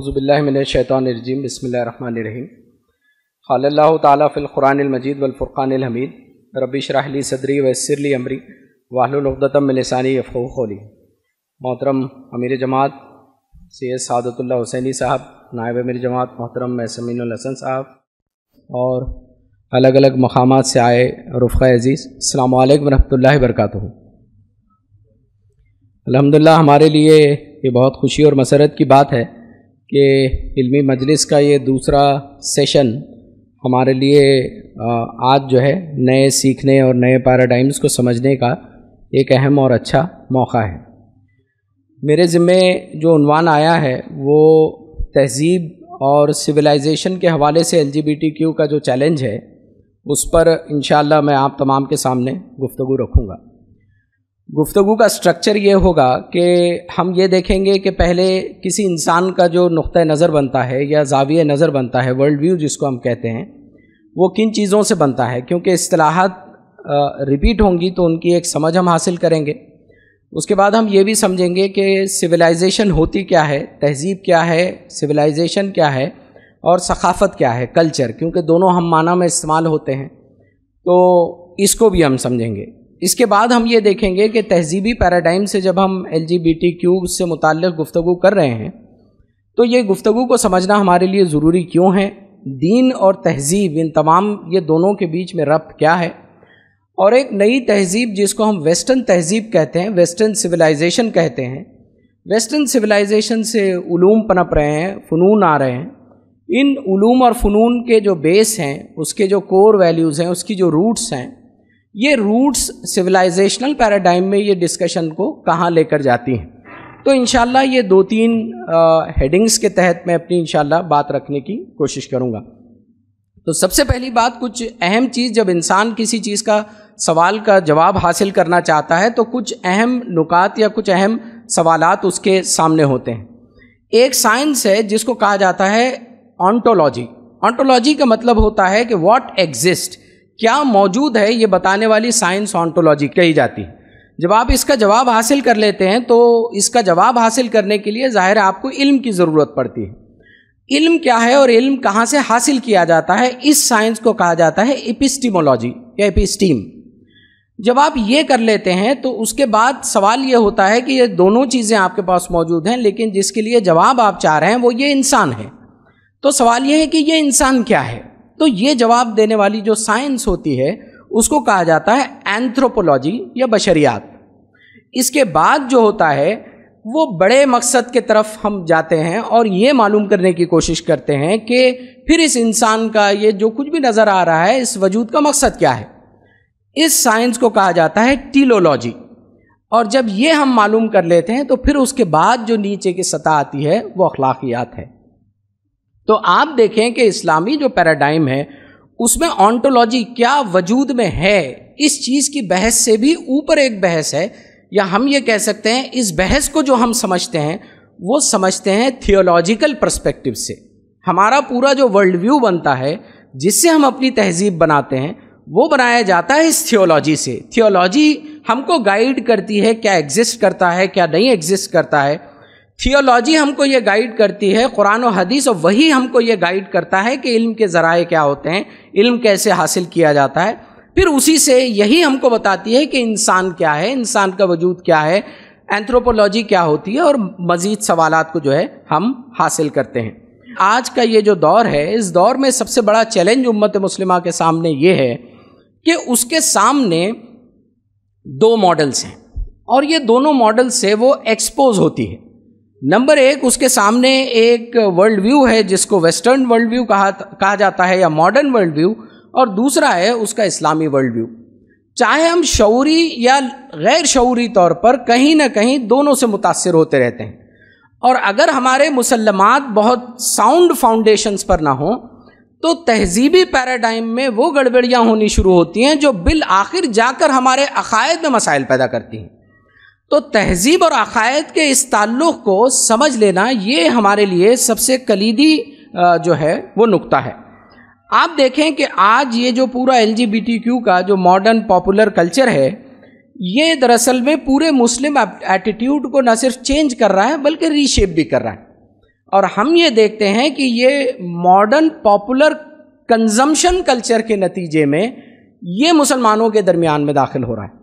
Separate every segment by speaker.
Speaker 1: अज़ुबिल्लिमिनशैतरजीम बसमीम ख़ाल्ला तफ़िलक़ुरानमजीद वफ़ुर्क़ानहमीद रबीश राहली सदरी वसरली अमरी वाहलतम लसानी खोली मोहतरम अमीर जमात सैद सादतुल्ला हुसैनी साहब नायब अमीर जमात मोहतरम मैसमिन हसन साहब और अलग अलग मकाम से आए रुफ़ा अज़ीज़ अल्लाम वरहमल वरक अलहमदिल्ला हमारे लिए ये बहुत खुशी और मसरत की बात है कि इल्मी मजलिस का ये दूसरा सेशन हमारे लिए आज जो है नए सीखने और नए पैराडाइम्स को समझने का एक अहम और अच्छा मौका है मेरे ज़िम्मे जो उनवान आया है वो तहज़ीब और सिविलाइजेशन के हवाले से एल का जो चैलेंज है उस पर इन मैं आप तमाम के सामने गुफ्तु रखूँगा गुफ्तु का स्ट्रक्चर ये होगा कि हम ये देखेंगे कि पहले किसी इंसान का जो नुक़ नज़र बनता है या जाविय नज़र बनता है वर्ल्ड व्यू जिसको हम कहते हैं वो किन चीज़ों से बनता है क्योंकि असलाहत रिपीट होंगी तो उनकी एक समझ हम हासिल करेंगे उसके बाद हम ये भी समझेंगे कि सिविलाइजेशन होती क्या है तहजीब क्या है सिविलाइजेशन क्या है और सखाफत क्या है कल्चर क्योंकि दोनों हम माना में इस्तेमाल होते हैं तो इसको भी हम समझेंगे इसके बाद हम ये देखेंगे कि तहजीबी पैराडाइम से जब हम L G B T Q से मुतल गुफ्तु कर रहे हैं तो ये गुफ्तु को समझना हमारे लिए ज़रूरी क्यों है दीन और तहजीब इन तमाम ये दोनों के बीच में रब क्या है और एक नई तहजीब जिसको हम वेस्टर्न तहजीब कहते हैं वेस्टर्न सिविलाइजेशन कहते हैं वेस्टर्न सिविलाइजेशन से ूम पनप रहे हैं फ़नून आ रहे हैं इन ूम और फ़नून के जो बेस हैं उसके जो कोर वैल्यूज़ हैं उसकी जो रूट्स हैं ये रूट्स सिविलाइजेशनल पैराडाइम में ये डिस्कशन को कहाँ लेकर जाती हैं तो इन ये दो तीन हेडिंग्स के तहत मैं अपनी इन बात रखने की कोशिश करूँगा तो सबसे पहली बात कुछ अहम चीज़ जब इंसान किसी चीज़ का सवाल का जवाब हासिल करना चाहता है तो कुछ अहम नुकात या कुछ अहम सवालात उसके सामने होते हैं एक साइंस है जिसको कहा जाता है ऑन्टोलॉजी ऑन्टोलॉजी का मतलब होता है कि वॉट एग्जिस्ट क्या मौजूद है ये बताने वाली साइंस ऑन्टोलॉजी कही जाती है जब आप इसका जवाब हासिल कर लेते हैं तो इसका जवाब हासिल करने के लिए ज़ाहिर है आपको इल्म की ज़रूरत पड़ती है इल्म क्या है और इल्म कहाँ से हासिल किया जाता है इस साइंस को कहा जाता है एपिस्टीमोलॉजी या एपिस्टीम जब आप ये कर लेते हैं तो उसके बाद सवाल ये होता है कि ये दोनों चीज़ें आपके पास मौजूद हैं लेकिन जिसके लिए जवाब आप चाह रहे हैं वो ये इंसान है तो सवाल ये है कि ये इंसान क्या है तो ये जवाब देने वाली जो साइंस होती है उसको कहा जाता है एंथ्रोपोलॉजी या बशरियात इसके बाद जो होता है वो बड़े मकसद के तरफ हम जाते हैं और ये मालूम करने की कोशिश करते हैं कि फिर इस इंसान का ये जो कुछ भी नज़र आ रहा है इस वजूद का मकसद क्या है इस साइंस को कहा जाता है टीलोलॉजी और जब ये हम मालूम कर लेते हैं तो फिर उसके बाद जो नीचे की सतह आती है वो अखलाकियात है तो आप देखें कि इस्लामी जो पैराडाइम है उसमें ऑन्टोलॉजी क्या वजूद में है इस चीज़ की बहस से भी ऊपर एक बहस है या हम ये कह सकते हैं इस बहस को जो हम समझते हैं वो समझते हैं थियोलॉजिकल परस्पेक्टिव से हमारा पूरा जो वर्ल्ड व्यू बनता है जिससे हम अपनी तहजीब बनाते हैं वो बनाया जाता है इस थियोलॉजी से थियोलॉजी हमको गाइड करती है क्या एग्जिस्ट करता है क्या नहीं एग्जिस्ट करता है थियोलॉजी हमको ये गाइड करती है कुरान और हदीस और वही हमको ये गाइड करता है कि इल्म के ज़राए क्या होते हैं इल्म कैसे हासिल किया जाता है फिर उसी से यही हमको बताती है कि इंसान क्या है इंसान का वजूद क्या है एंथ्रोपोलॉजी क्या होती है और मज़ीद सवाल को जो है हम हासिल करते हैं आज का ये जो दौर है इस दौर में सबसे बड़ा चैलेंज उम्मत मुस्लिम के सामने ये है कि उसके सामने दो मॉडल्स हैं और ये दोनों मॉडल से वो एक्सपोज होती है नंबर एक उसके सामने एक वर्ल्ड व्यू है जिसको वेस्टर्न वर्ल्ड व्यू कहा कहा जाता है या मॉडर्न वर्ल्ड व्यू और दूसरा है उसका इस्लामी वर्ल्ड व्यू चाहे हम शौरी या गैर शौरी तौर पर कहीं ना कहीं दोनों से मुतासर होते रहते हैं और अगर हमारे मुसलमान बहुत साउंड फाउंडेशंस पर ना हों तो तहजीबी पैराडाइम में वो गड़बड़ियाँ होनी शुरू होती हैं जो बिल आखिर जाकर हमारे अकायद में मसाइल पैदा करती हैं तो तहजीब और अकायद के इस ताल्लुक़ को समझ लेना ये हमारे लिए सबसे कलीदी जो है वो नुकता है आप देखें कि आज ये जो पूरा एल का जो मॉडर्न पॉपुलर कल्चर है ये दरअसल में पूरे मुस्लिम एटीट्यूड को न सिर्फ चेंज कर रहा है बल्कि रीशेप भी कर रहा है और हम ये देखते हैं कि ये मॉडर्न पॉपुलर कंजम्पशन कल्चर के नतीजे में ये मुसलमानों के दरमियान में दाखिल हो रहा है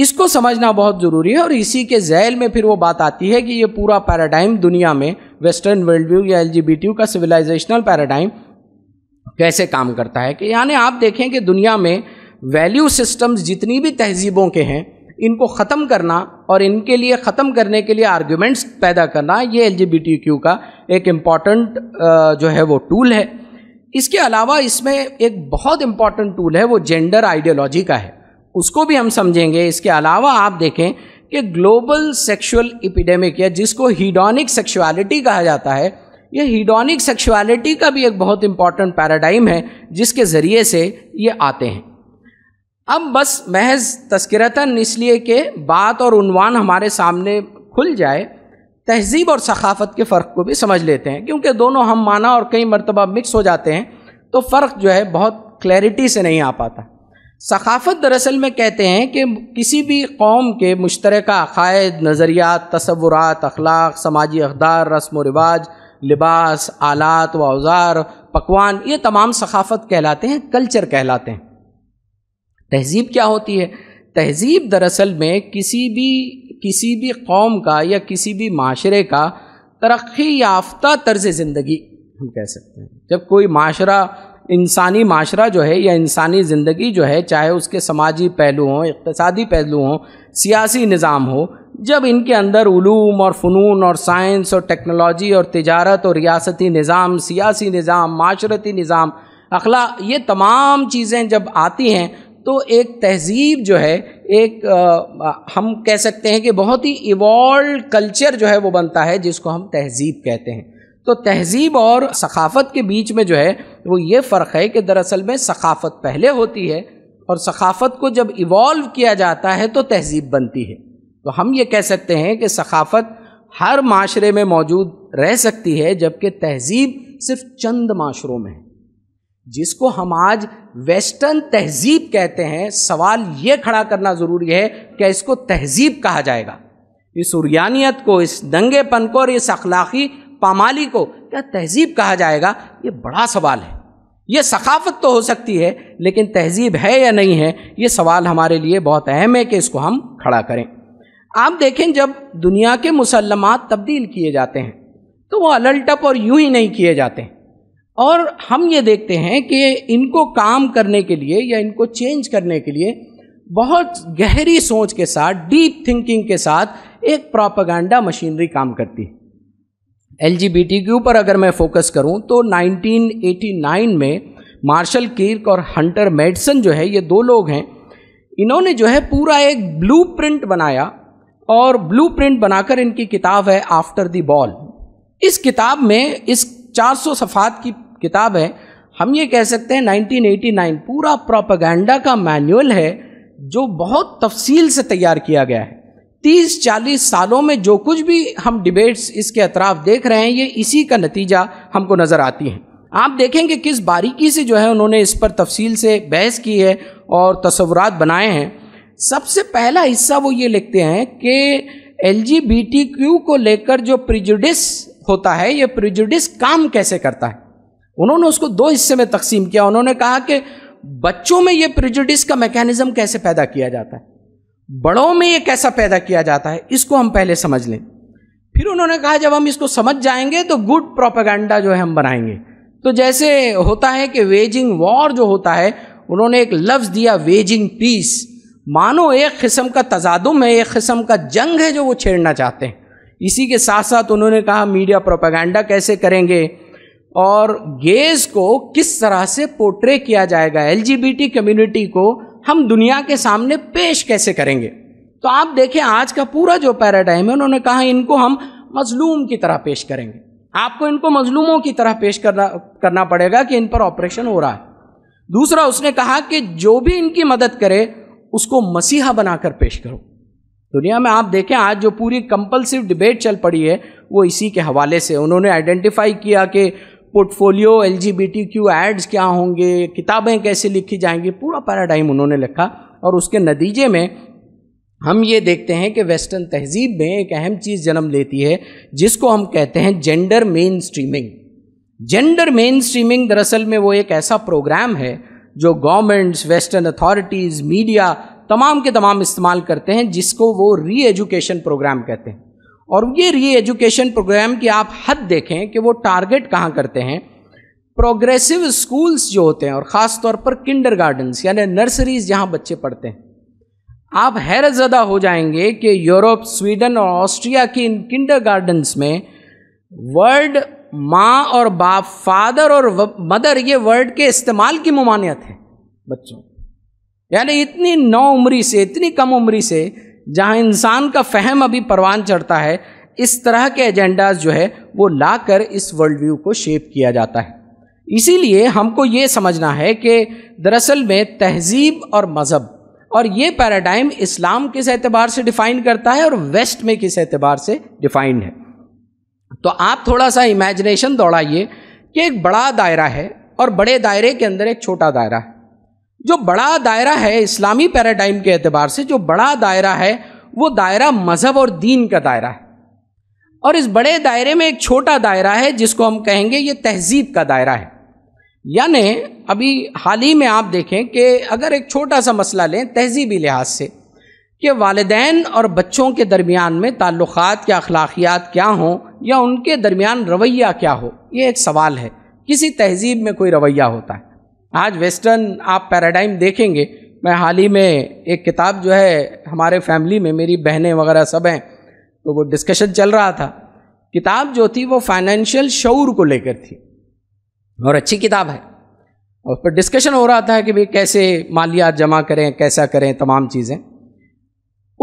Speaker 1: इसको समझना बहुत ज़रूरी है और इसी के जैल में फिर वो बात आती है कि ये पूरा पैराडाइम दुनिया में वेस्टर्न वर्ल्ड व्यू या एल का सिविलाइजेशनल पैराडाइम कैसे काम करता है कि यानी आप देखें कि दुनिया में वैल्यू सिस्टम्स जितनी भी तहजीबों के हैं इनको ख़त्म करना और इनके लिए ख़त्म करने के लिए आर्ग्यूमेंट्स पैदा करना ये एल का एक इम्पॉर्टेंट जो है वो टूल है इसके अलावा इसमें एक बहुत इम्पॉर्टेंट टूल है वो जेंडर आइडियोलॉजी का है उसको भी हम समझेंगे इसके अलावा आप देखें कि ग्लोबल सेक्सुअल इपिडेमिक या जिसको हीडोनिक सेक्सुअलिटी कहा जाता है यह हीडोनिक सेक्सुअलिटी का भी एक बहुत इंपॉर्टेंट पैराडाइम है जिसके ज़रिए से ये आते हैं अब बस महज तस्करता इसलिए के बात और उनवान हमारे सामने खुल जाए तहजीब और सखाफत के फ़र्क को भी समझ लेते हैं क्योंकि दोनों हम माना और कई मरतबा मिक्स हो जाते हैं तो फ़र्क जो है बहुत क्लैरिटी से नहीं आ पाता सकाफ़त दरअसल में कहते हैं कि किसी भी कौम के मुश्तरक अक़ायद नज़रियात तस्वुरात अखलाक समाजी अकदार रस्म व रिवाज लिबास आलात व अवज़ार पकवान ये तमाम सकाफ़त कहलाते हैं कल्चर कहलाते हैं तहज़ीब क्या होती है तहज़ीब दरअसल में किसी भी किसी भी कौम का या किसी भी माशरे का तरक्की याफ्ता तर्ज ज़िंदगी हम कह सकते हैं जब कोई माशरा इंसानी माशरा जो है या इंसानी ज़िंदगी जो है चाहे उसके समाजी पहलू हों इकतदी पहलू हों सियासी निज़ाम हो जब इनके अंदर ूम और फ़नून और साइंस और टेक्नोलॉजी और तजारत और रियासती निज़ाम सियासी निज़ाम माशरती निज़ाम अखला ये तमाम चीज़ें जब आती हैं तो एक तहज़ीब जो है एक आ, हम कह सकते हैं कि बहुत ही इवॉल्व कल्चर जो है वो बनता है जिसको हम तहज़ीब कहते हैं तो तहज़ीब और सकाफत के बीच में जो है वो ये फ़र्क है कि दरअसल में सकाफ़त पहले होती है और सकाफ़त को जब इवॉल्व किया जाता है तो तहजीब बनती है तो हम ये कह सकते हैं कि सकाफ़त हर माशरे में मौजूद रह सकती है जबकि तहजीब सिर्फ चंद माशरों में है जिसको हम आज वेस्टर्न तहजीब कहते हैं सवाल ये खड़ा करना ज़रूरी है कि इसको तहजीब कहा जाएगा इस उरियानियत को इस दंगेपन को और इस अखलाकी पामाली को क्या तहजीब कहा जाएगा ये बड़ा सवाल है ये सकाफत तो हो सकती है लेकिन तहजीब है या नहीं है ये सवाल हमारे लिए बहुत अहम है कि इसको हम खड़ा करें आप देखें जब दुनिया के मुसलमान तब्दील किए जाते हैं तो वो अलटप और यूं ही नहीं किए जाते और हम ये देखते हैं कि इनको काम करने के लिए या इनको चेंज करने के लिए बहुत गहरी सोच के साथ डीप थिंकिंग के साथ एक प्रोपागेंडा मशीनरी काम करती है एल के ऊपर अगर मैं फोकस करूं तो 1989 में मार्शल कीर्क और हंटर मेडसन जो है ये दो लोग हैं इन्होंने जो है पूरा एक प्रिंट बनाया और प्रिंट बनाकर इनकी किताब है आफ्टर दी बॉल इस किताब में इस 400 सफ़ात की किताब है हम ये कह सकते हैं 1989 पूरा प्रोपागेंडा का मैनुअल है जो बहुत तफसील से तैयार किया गया है तीस चालीस सालों में जो कुछ भी हम डिबेट्स इसके अतराफ देख रहे हैं ये इसी का नतीजा हमको नज़र आती हैं आप देखेंगे किस बारीकी से जो है उन्होंने इस पर तफसील से बहस की है और तस्वूर बनाए हैं सबसे पहला हिस्सा वो ये लिखते हैं कि एल को लेकर जो प्रिजुडिस होता है ये प्रिजुडिस काम कैसे करता है उन्होंने उसको दो हिस्से में तकसीम किया उन्होंने कहा कि बच्चों में ये प्रिजुडिस का मैकेनिज़्म कैसे पैदा किया जाता है बड़ों में ये कैसा पैदा किया जाता है इसको हम पहले समझ लें फिर उन्होंने कहा जब हम इसको समझ जाएंगे तो गुड प्रोपेगेंडा जो है हम बनाएंगे तो जैसे होता है कि वेजिंग वॉर जो होता है उन्होंने एक लफ्ज़ दिया वेजिंग पीस मानो एक किस्म का तजादुम है एक किस्म का जंग है जो वो छेड़ना चाहते हैं इसी के साथ साथ उन्होंने कहा मीडिया प्रोपेगेंडा कैसे करेंगे और गेज को किस तरह से पोर्ट्रे किया जाएगा एलजीबीटी कम्युनिटी को हम दुनिया के सामने पेश कैसे करेंगे तो आप देखें आज का पूरा जो पैराडाइम है उन्होंने कहा इनको हम मजलूम की तरह पेश करेंगे आपको इनको मजलूमों की तरह पेश करना करना पड़ेगा कि इन पर ऑपरेशन हो रहा है दूसरा उसने कहा कि जो भी इनकी मदद करे उसको मसीहा बनाकर पेश करो दुनिया में आप देखें आज जो पूरी कंपल्सिव डिबेट चल पड़ी है वो इसी के हवाले से उन्होंने आइडेंटिफाई किया कि पोर्टफोलियो एल क्यू एड्स क्या होंगे किताबें कैसे लिखी जाएंगी पूरा पैराडाइम उन्होंने लिखा और उसके नतीजे में हम ये देखते हैं कि वेस्टर्न तहजीब में एक अहम चीज़ जन्म लेती है जिसको हम कहते हैं gender mainstreaming gender mainstreaming दरअसल में वो एक ऐसा प्रोग्राम है जो गवर्नमेंट्स वेस्टर्न अथॉरिटीज़ मीडिया तमाम के तमाम इस्तेमाल करते हैं जिसको वो री एजुकेशन प्रोग्राम कहते हैं और ये री एजुकेशन प्रोग्राम की आप हद देखें कि वो टारगेट कहाँ करते हैं प्रोग्रेसिव स्कूल्स जो होते हैं और ख़ास तौर पर किंडर गार्डन्स यानि नर्सरीज जहाँ बच्चे पढ़ते हैं आप हैरत हो जाएंगे कि यूरोप स्वीडन और ऑस्ट्रिया की इन किंडर गार्डन्स में वर्ड माँ और बाप फादर और मदर ये वर्ड के इस्तेमाल की ममानियत है बच्चों यानी इतनी नौ उम्री से इतनी कम उम्री से जहाँ इंसान का फहम अभी परवान चढ़ता है इस तरह के एजेंडाज जो है वो लाकर इस वर्ल्ड व्यू को शेप किया जाता है इसीलिए हमको ये समझना है कि दरअसल में तहजीब और मज़हब और ये पैराडाइम इस्लाम किस एतबार से डिफ़ाइन करता है और वेस्ट में किस एतबार से डिफ़ाइंड है तो आप थोड़ा सा इमेजिनेशन दौड़ाइए कि एक बड़ा दायरा है और बड़े दायरे के अंदर एक छोटा दायरा है जो बड़ा दायरा है इस्लामी पैराडाइम के अतबार से जो बड़ा दायरा है वो दायरा मज़हब और दीन का दायरा है और इस बड़े दायरे में एक छोटा दायरा है जिसको हम कहेंगे ये तहजीब का दायरा है यानि अभी हाल ही में आप देखें कि अगर एक छोटा सा मसला लें तहजीबी लिहाज से कि वालदेन और बच्चों के दरमियान में ताल्लुक़ या अखलाकियात क्या हों या उनके दरमियान रवैया क्या हो ये एक सवाल है किसी तहजीब में कोई रवैया होता है आज वेस्टर्न आप पैराडाइम देखेंगे मैं हाल ही में एक किताब जो है हमारे फैमिली में मेरी बहनें वगैरह सब हैं तो वो डिस्कशन चल रहा था किताब जो थी वो फाइनेंशियल शौर को लेकर थी और अच्छी किताब है और उस पर डिस्कशन हो रहा था कि भाई कैसे मालियात जमा करें कैसा करें तमाम चीज़ें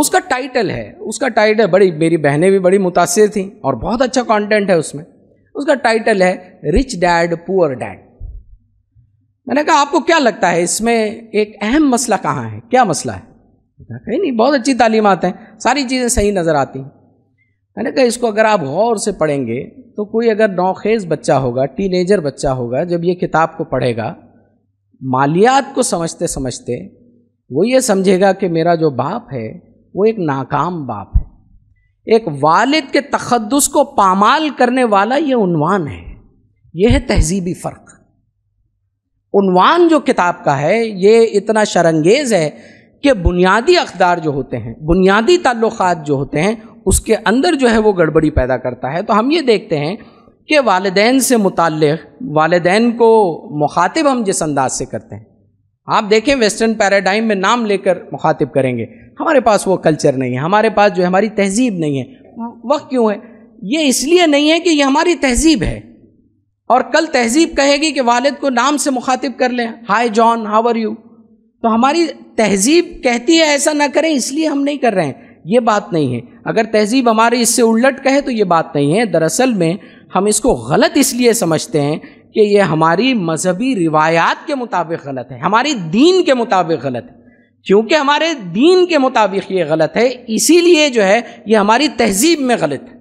Speaker 1: उसका टाइटल है उसका टाइटल बड़ी मेरी बहनें भी बड़ी मुतासर थी और बहुत अच्छा कंटेंट है उसमें उसका टाइटल है रिच डैड पुअर डैड मैंने कहा आपको क्या लगता है इसमें एक अहम मसला कहाँ है क्या मसला है कहीं नहीं बहुत अच्छी तालीमत हैं सारी चीज़ें सही नज़र आती हैं मैंने कहा इसको अगर आप गौर से पढ़ेंगे तो कोई अगर नौखेज़ बच्चा होगा टीनेजर बच्चा होगा जब ये किताब को पढ़ेगा मालियात को समझते समझते वो ये समझेगा कि मेरा जो बाप है वो एक नाकाम बाप है एक वालिद के तखदस को पामाल करने वाला ये उनवान है यह है तहजीबी फ़र्क उनवान जो किताब का है ये इतना शरंगेज़ है कि बुनियादी अखदार जो होते हैं बुनियादी ताल्लुक़ जो होते हैं उसके अंदर जो है वो गड़बड़ी पैदा करता है तो हम ये देखते हैं कि वालदेन से मुतल वालदेन को मुखातिब हम जिस अंदाज से करते हैं आप देखें वेस्टर्न पैराडाइम में नाम लेकर मुखातिब करेंगे हमारे पास वो कल्चर नहीं है हमारे पास जो है हमारी तहजीब नहीं है वक्त क्यों है ये इसलिए नहीं है कि ये हमारी तहजीब है और कल तहजीब कहेगी कि वालिद को नाम से मुखातिब कर लें hi John how are you तो हमारी तहजीब कहती है ऐसा ना करें इसलिए हम नहीं कर रहे हैं ये बात नहीं है अगर तहजीब हमारी इससे उलट कहे तो ये बात नहीं है दरअसल में हम इसको गलत इसलिए समझते हैं कि ये हमारी मजहबी रिवायात के मुताबिक गलत है हमारी दीन के मुताबिक गलत है क्योंकि हमारे दीन के मुताबिक ये गलत है इसीलिए जो है ये हमारी तहजीब में गलत है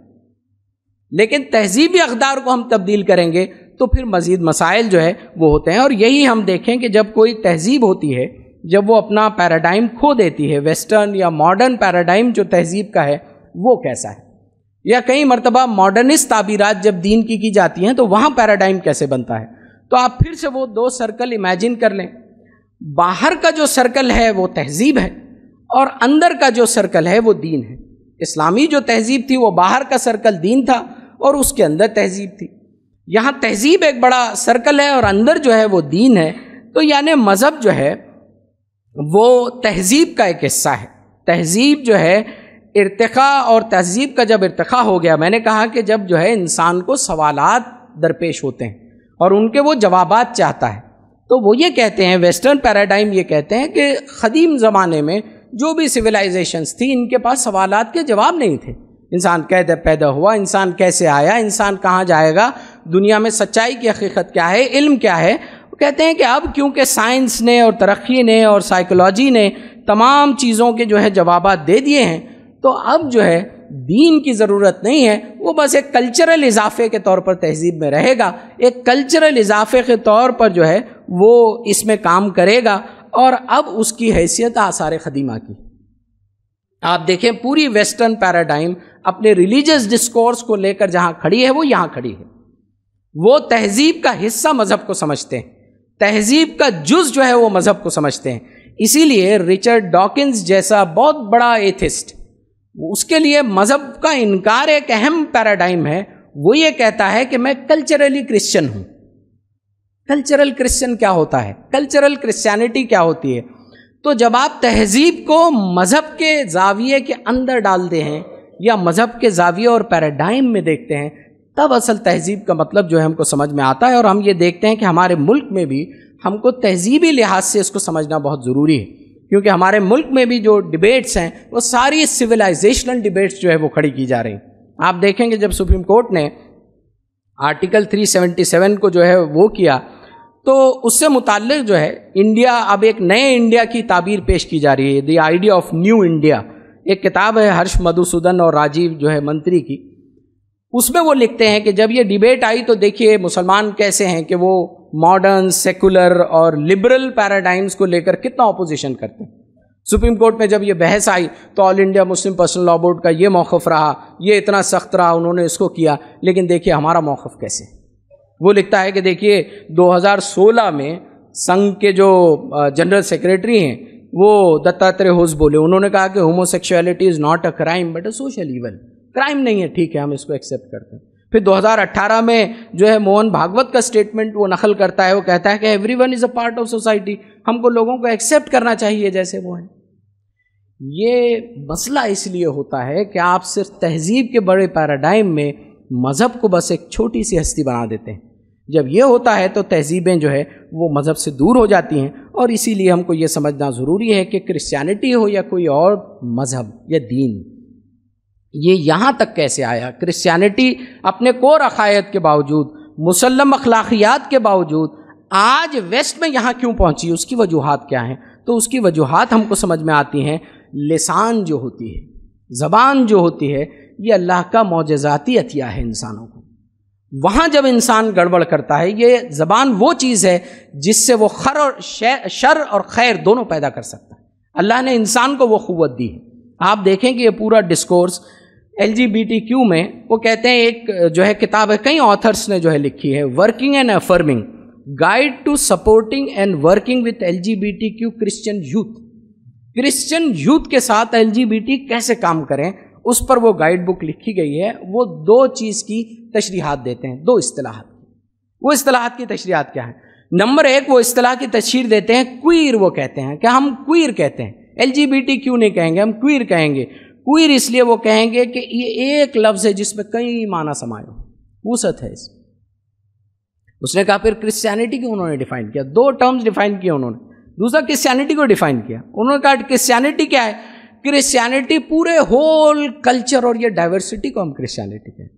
Speaker 1: लेकिन तहजीबी अकदार को हम तब्दील करेंगे तो फिर मज़ीद मसाइल जो है वो होते हैं और यही हम देखें कि जब कोई तहजीब होती है जब वो अपना पैराडाइम खो देती है वेस्टर्न या मॉडर्न पैराडाइम जो तहजीब का है वो कैसा है या कई मरतबा मॉडर्निस्ट ताबीरत जब दीन की की जाती हैं तो वहाँ पैराडाइम कैसे बनता है तो आप फिर से वो दो सर्कल इमेजिन कर लें बाहर का जो सर्कल है वो तहजीब है और अंदर का जो सर्कल है वो दीन है इस्लामी जो तहजीब थी वो बाहर का सर्कल दीन था और उसके अंदर तहजीब थी यहाँ तहजीब एक बड़ा सर्कल है और अंदर जो है वो दीन है तो यानि मज़हब जो है वो तहजीब का एक हिस्सा है तहजीब जो है इरतखा और तहजीब का जब इरतखा हो गया मैंने कहा कि जब जो है इंसान को सवाल दरपेश होते हैं और उनके वो जवाब चाहता है तो वो ये कहते हैं वेस्टर्न पैराडाइम ये कहते हैं कि कदीम ज़माने में जो भी सिविलाइजेशंस थी इनके पास सवालत के जवाब नहीं थे इंसान कैसे पैदा हुआ इंसान कैसे आया इंसान कहाँ जाएगा दुनिया में सच्चाई की हकीकत क्या है इल्म क्या है वो कहते हैं कि अब क्योंकि साइंस ने और तरक्की ने और साइकोलॉजी ने तमाम चीज़ों के जो है जवाब दे दिए हैं तो अब जो है दीन की ज़रूरत नहीं है वो बस एक कल्चरल इजाफे के तौर पर तहजीब में रहेगा एक कल्चरल इजाफे के तौर पर जो है वो इसमें काम करेगा और अब उसकी हैसियत आसार खदीमा की आप देखें पूरी वेस्टर्न पैराडाइम अपने रिलीजियस डिस्कोर्स को लेकर जहाँ खड़ी है वो यहाँ खड़ी है वो तहजीब का हिस्सा मज़हब को समझते हैं तहजीब का जुज जो है वो मज़हब को समझते हैं इसीलिए रिचर्ड डॉकिंस जैसा बहुत बड़ा एथिस्ट उसके लिए मज़हब का इनकार एक अहम पैराडाइम है वो ये कहता है कि मैं कल्चरली क्रिश्चियन हूँ कल्चरल क्रिश्चियन क्या होता है कल्चरल क्रिश्चियनिटी क्या होती है तो जब आप तहजीब को मज़हब के जाविये के अंदर डालते हैं या मज़हब के जाविये और पैराडाइम में देखते हैं तब असल तहजीब का मतलब जो है हमको समझ में आता है और हम ये देखते हैं कि हमारे मुल्क में भी हमको तहजीबी लिहाज से इसको समझना बहुत ज़रूरी है क्योंकि हमारे मुल्क में भी जो डिबेट्स हैं वो सारी सिविलाइजेशनल डिबेट्स जो है वो खड़ी की जा रही आप देखेंगे जब सुप्रीम कोर्ट ने आर्टिकल 377 को जो है वो किया तो उससे मुतल जो है इंडिया अब एक नए इंडिया की ताबीर पेश की जा रही है the idea of new India एक किताब है हर्ष मधुसूदन और राजीव जो है मंत्री की उसमें वो लिखते हैं कि जब ये डिबेट आई तो देखिए मुसलमान कैसे हैं कि वो मॉडर्न सेकुलर और लिबरल पैराडाइम्स को लेकर कितना ऑपोजिशन करते हैं सुप्रीम कोर्ट में जब ये बहस आई तो All India Muslim Personal Law Board का ये मौक़ रहा ये इतना सख्त रहा उन्होंने इसको किया लेकिन देखिए हमारा मौक़ कैसे वो लिखता है कि देखिए 2016 में संघ के जो जनरल सेक्रेटरी हैं वो दत्तात्रेय होस बोले उन्होंने कहा कि homosexuality is not a crime but a social evil crime नहीं है ठीक है हम इसको एक्सेप्ट करते हैं फिर 2018 में जो है मोहन भागवत का स्टेटमेंट वो नकल करता है वो कहता है कि everyone is a part of society हमको लोगों को एक्सेप्ट करना चाहिए जैसे वो हैं ये मसला इसलिए होता है कि आप सिर्फ तहजीब के बड़े पैराडाइम में मज़हब को बस एक छोटी सी हस्ती बना देते हैं जब ये होता है तो तहजीबें जो है वो मज़हब से दूर हो जाती हैं और इसीलिए हमको ये समझना ज़रूरी है कि क्रिश्चियनिटी हो या कोई और मज़हब या दीन ये यहाँ तक कैसे आया क्रिश्चियनिटी अपने कोर अकायद के बावजूद मुसलम अखलाकियात के बावजूद आज वेस्ट में यहाँ क्यों पहुँची उसकी वजूहत क्या हैं तो उसकी वजूहत हमको समझ में आती हैं लिसान जो होती है ज़बान जो होती है ये अल्लाह का मोजाती अतिया है इंसानों को वहाँ जब इंसान गड़बड़ करता है ये ज़बान वो चीज़ है जिससे वो खर और शर और खैर दोनों पैदा कर सकता है अल्लाह ने इंसान को वो क़वत दी है आप देखें कि ये पूरा डिस्कोर्स एल क्यू में वो कहते हैं एक जो है किताब है कई ऑथर्स ने जो है लिखी है working and affirming guide to supporting and working with L Q Christian youth Christian youth के साथ एल कैसे काम करें उस पर वो गाइड बुक लिखी गई है वो दो चीज़ की तशरीहत देते हैं दो असलाहत वो असलाहत की तशरीहत क्या है नंबर एक वो असलाह की तशहर देते हैं क्वीर वो कहते हैं क्या हम क्वीर कहते हैं एल जी बी टी क्यों नहीं कहेंगे हम क्वीर कहेंगे क्वीर इसलिए वो कहेंगे कि ये एक लफ्ज़ है जिसमें कई माना समाये वसत है इस उसने कहा फिर क्रिश्चियनिटी को उन्होंने डिफाइन किया दो टर्म्स डिफाइन किए उन्होंने दूसरा क्रिश्चियनिटी को डिफाइन किया उन्होंने कहा क्रिश्चियनिटी क्या है क्रिश्चियनिटी पूरे होल कल्चर और ये डाइवर्सिटी को हम क्रिश्चियनिटी कहते हैं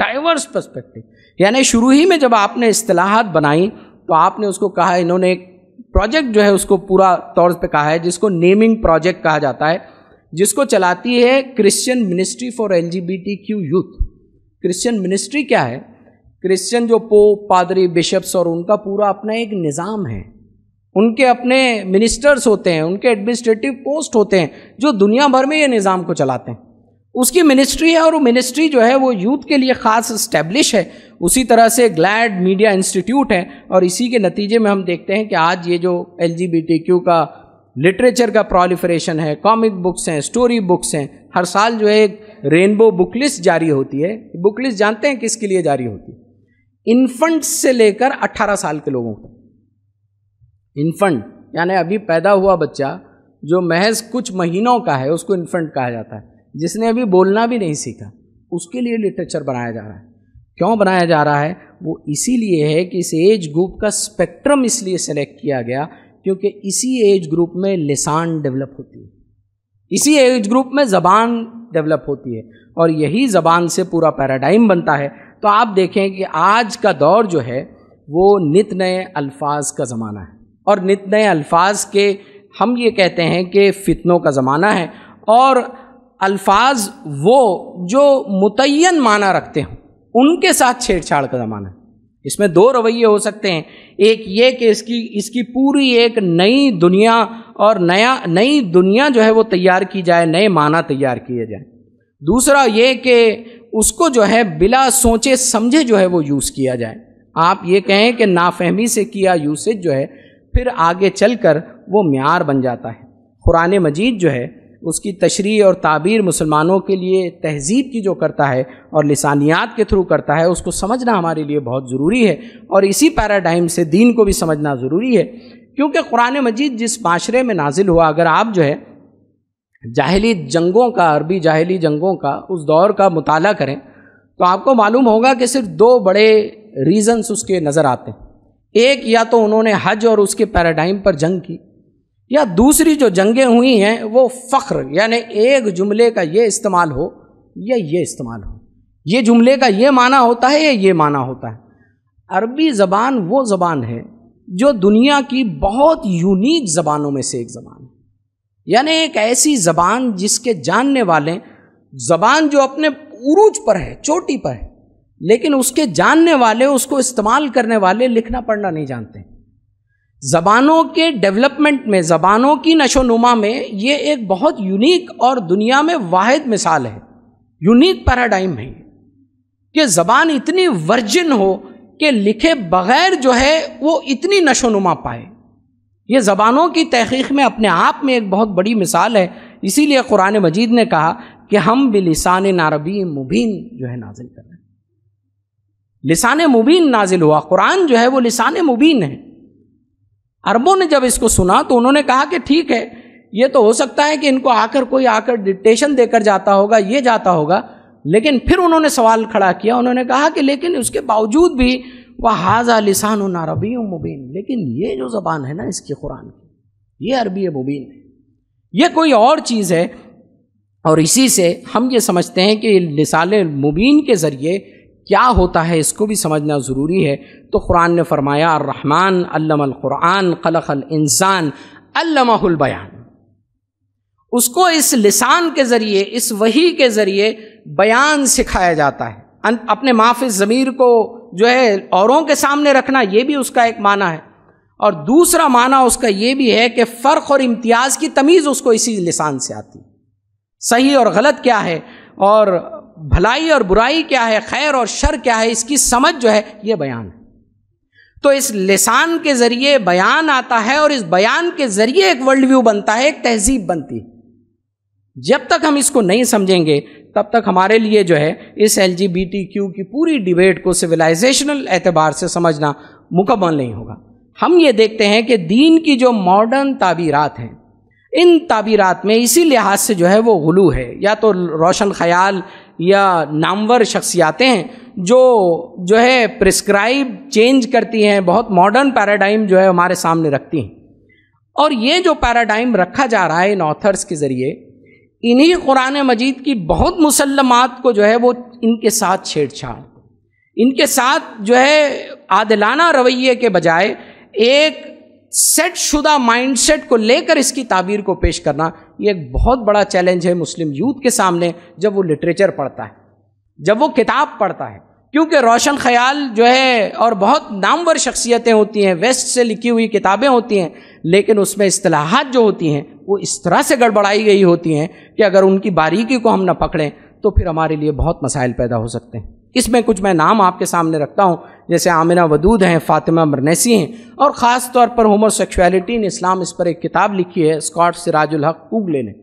Speaker 1: डाइवर्स पर्सपेक्टिव यानी शुरू ही में जब आपने असलाहत बनाई तो आपने उसको कहा इन्होंने एक प्रोजेक्ट जो है उसको पूरा तौर पे कहा है जिसको नेमिंग प्रोजेक्ट कहा जाता है जिसको चलाती है Christian ministry for L Q youth Christian ministry क्या है क्रिश्चियन जो पोप पादरी बिशप्स और उनका पूरा अपना एक निज़ाम है उनके अपने मिनिस्टर्स होते हैं उनके एडमिनिस्ट्रेटिव पोस्ट होते हैं जो दुनिया भर में ये निज़ाम को चलाते हैं उसकी मिनिस्ट्री है और वो मिनिस्ट्री जो है वो यूथ के लिए ख़ास इस्टेब्लिश है उसी तरह से ग्लैड मीडिया इंस्टीट्यूट है और इसी के नतीजे में हम देखते हैं कि आज ये जो एल का लिटरेचर का प्रोलिफरेशन है कॉमिक बुक्स हैं स्टोरी बुक्स हैं हर साल जो है एक रेनबो बुक लिस्ट जारी होती है बुक लिस्ट जानते हैं किसके लिए जारी होती है इन्फंट्स से लेकर 18 साल के लोगों को इन्फंट यानी अभी पैदा हुआ बच्चा जो महज कुछ महीनों का है उसको इन्फंट कहा जाता है जिसने अभी बोलना भी नहीं सीखा उसके लिए लिटरेचर बनाया जा रहा है क्यों बनाया जा रहा है वो इसीलिए है कि इस एज ग्रुप का स्पेक्ट्रम इसलिए सेलेक्ट किया गया क्योंकि इसी एज ग्रुप में लिसान डेवलप होती है इसी एज ग्रुप में ज़बान डेवलप होती है और यही ज़बान से पूरा पैराडाइम बनता है तो आप देखें कि आज का दौर जो है वो नित नए अल्फाज का ज़माना है और नित नए अल्फाज के हम ये कहते हैं कि फ़ितनों का ज़माना है और अल्फाज वो जो मुतन माना रखते हों उनके साथ छेड़छाड़ का ज़माना है इसमें दो रवैये हो सकते हैं एक ये कि इसकी इसकी पूरी एक नई दुनिया और नया नई दुनिया जो है वो तैयार की जाए नए माना तैयार किए जाए दूसरा ये कि उसको जो है बिला सोचे समझे जो है वो यूज़ किया जाए आप ये कहें कि नाफहमी से किया यूसेज जो है फिर आगे चल कर वो म्यार बन जाता है कुरान मजीद जो है उसकी तशरी और ताबीर मुसलमानों के लिए तहजीब की जो करता है और लसानियात के थ्रू करता है उसको समझना हमारे लिए बहुत ज़रूरी है और इसी पैराडाइम से दीन को भी समझना ज़रूरी है क्योंकि कुरान मजीद जिस माशरे में नाजिल हुआ अगर आप जो है जाहली जंगों का अरबी जाहली जंगों का उस दौर का मुताल करें तो आपको मालूम होगा कि सिर्फ दो बड़े रीज़न्स उसके नज़र आते हैं एक या तो उन्होंने हज और उसके पैराडाइम पर जंग की या दूसरी जो जंगें हुई हैं वो फ़ख्र यानी एक जुमले का ये इस्तेमाल हो या ये इस्तेमाल हो ये जुमले का ये माना होता है या ये माना होता है अरबी ज़बान वो ज़बान है जो दुनिया की बहुत यूनिक ज़बानों में से एक ज़बान है यानी एक ऐसी ज़बान जिसके जानने वाले ज़बान जो अपने उरूज पर है चोटी पर है लेकिन उसके जानने वाले उसको इस्तेमाल करने वाले लिखना पढ़ना नहीं जानते ज़बानों के डेवलपमेंट में ज़बानों की नशो नुमा में ये एक बहुत यूनिक और दुनिया में वाद मिसाल है यूनिक पैराडाइम है कि ज़बान इतनी वर्जिन हो कि लिखे बगैर जो है वो इतनी नशो नुमा पाए ये ज़बानों की तहकीक में अपने आप में एक बहुत बड़ी मिसाल है इसीलिए कुरान मजीद ने कहा कि हम बिलिसान अरबी मुबीन जो है नाजिल कर रहे हैं लिसान मुबीन नाजिल हुआ कुरान जो है वो लिसान मुबीन है अरबों ने जब इसको सुना तो उन्होंने कहा कि ठीक है ये तो हो सकता है कि इनको आकर कोई आकर डिक्टेशन देकर जाता होगा ये जाता होगा लेकिन फिर उन्होंने सवाल खड़ा किया उन्होंने कहा कि लेकिन उसके बावजूद भी वह हाजा लिसान अरबी मुबीन लेकिन ये जो ज़बान है ना इसकी कुरान की ये अरबी मुबीन है ये कोई और चीज़ है और इसी से हम ये समझते हैं कि लिसाल मुबीन के ज़रिए क्या होता है इसको भी समझना ज़रूरी है तो कुरान ने फरमाया रहमान अल्लमकुरान खलखल इंसान अल्लमबयान उसको इस लिसान के ज़रिए इस वही के ज़रिए बयान सिखाया जाता है अपने माफ़ ज़मीर को जो है औरों के सामने रखना ये भी उसका एक माना है और दूसरा माना उसका ये भी है कि फ़र्क और इम्तियाज़ की तमीज़ उसको इसी लिसान से आती सही और गलत क्या है और भलाई और बुराई क्या है खैर और शर क्या है इसकी समझ जो है ये बयान है तो इस लिसान के ज़रिए बयान आता है और इस बयान के ज़रिए एक वर्ल्ड व्यू बनता है एक तहजीब बनती है जब तक हम इसको नहीं समझेंगे तब तक हमारे लिए जो है इस एल की पूरी डिबेट को सिविलाइजेशनल एतबार से समझना मुकम्मल नहीं होगा हम ये देखते हैं कि दीन की जो मॉडर्न ताबीरात हैं इन ताबीरात में इसी लिहाज से जो है वो गुलू है या तो रोशन ख्याल या नामवर शख्सियातें हैं जो जो है प्रिस्क्राइब चेंज करती हैं बहुत मॉडर्न पैराडाइम जो है हमारे सामने रखती हैं और ये जो पैराडाइम रखा जा रहा है इन ऑथर्स के ज़रिए इन्हीं कुरान मजीद की बहुत मुसलमात को जो है वो इनके साथ छेड़छाड़ इनके साथ जो है आदलाना रवैये के बजाय एक सेट शुदा माइंडसेट को लेकर इसकी ताबीर को पेश करना ये एक बहुत बड़ा चैलेंज है मुस्लिम यूथ के सामने जब वो लिटरेचर पढ़ता है जब वो किताब पढ़ता है क्योंकि रोशन ख्याल जो है और बहुत नामवर शख्सियतें होती हैं वेस्ट से लिखी हुई किताबें होती हैं लेकिन उसमें असलाहत जो होती हैं वो इस तरह से गड़बड़ाई गई होती हैं कि अगर उनकी बारीकी को हम ना पकड़ें तो फिर हमारे लिए बहुत मसाइल पैदा हो सकते हैं इसमें कुछ मैं नाम आपके सामने रखता हूँ जैसे आमिना वदूद हैं फ़ातिमा मरनेसी हैं और ख़ास तौर पर होमोसेक्सुअलिटी इन इस्लाम इस पर एक किताब लिखी है स्कॉट सिराजुल हक कूगले ने